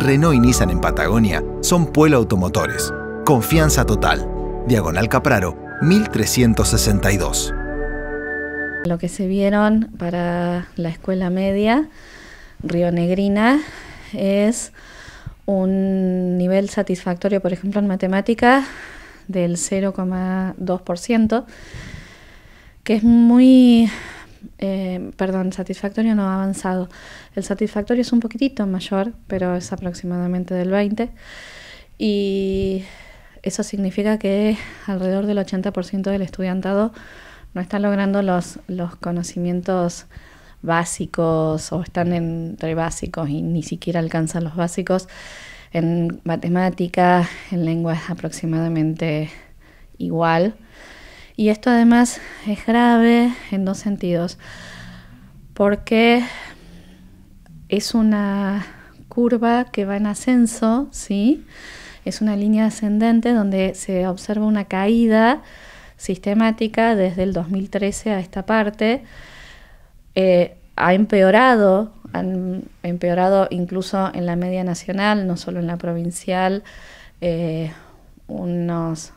Renault y Nissan en Patagonia son Pueblo Automotores. Confianza total. Diagonal Capraro, 1362. Lo que se vieron para la escuela media rionegrina es un nivel satisfactorio, por ejemplo, en matemáticas del 0,2%, que es muy eh, perdón, satisfactorio no ha avanzado. El satisfactorio es un poquitito mayor, pero es aproximadamente del 20. Y eso significa que alrededor del 80% del estudiantado no está logrando los, los conocimientos básicos o están entre básicos y ni siquiera alcanzan los básicos. En matemática, en lengua es aproximadamente igual. Y esto además es grave en dos sentidos, porque es una curva que va en ascenso, ¿sí? Es una línea ascendente donde se observa una caída sistemática desde el 2013 a esta parte. Eh, ha empeorado, han empeorado incluso en la media nacional, no solo en la provincial, eh, unos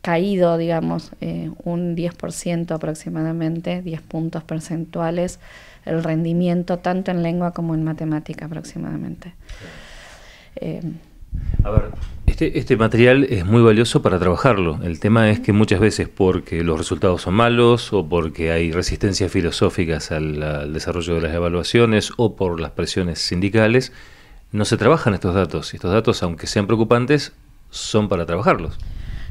caído, digamos, eh, un 10% aproximadamente, 10 puntos percentuales, el rendimiento tanto en lengua como en matemática aproximadamente. Eh, a ver, este, este material es muy valioso para trabajarlo. El tema es que muchas veces porque los resultados son malos o porque hay resistencias filosóficas al, desarrollo de las evaluaciones o por las presiones sindicales, no se trabajan estos datos. y Estos datos, aunque sean preocupantes, son para trabajarlos.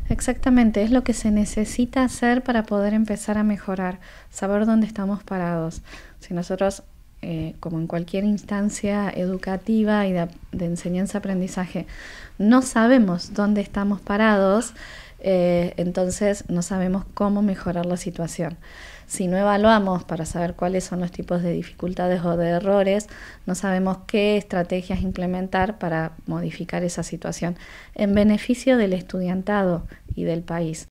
Exactamente, es lo que se necesita hacer para poder empezar a mejorar, saber dónde estamos parados. Si nosotros, eh, como en cualquier instancia educativa y de, enseñanza-aprendizaje, no sabemos dónde estamos parados, eh, entonces no sabemos cómo mejorar la situación. Si no evaluamos para saber cuáles son los tipos de dificultades o de errores, no sabemos qué estrategias implementar para modificar esa situación en beneficio del estudiantado, y del país.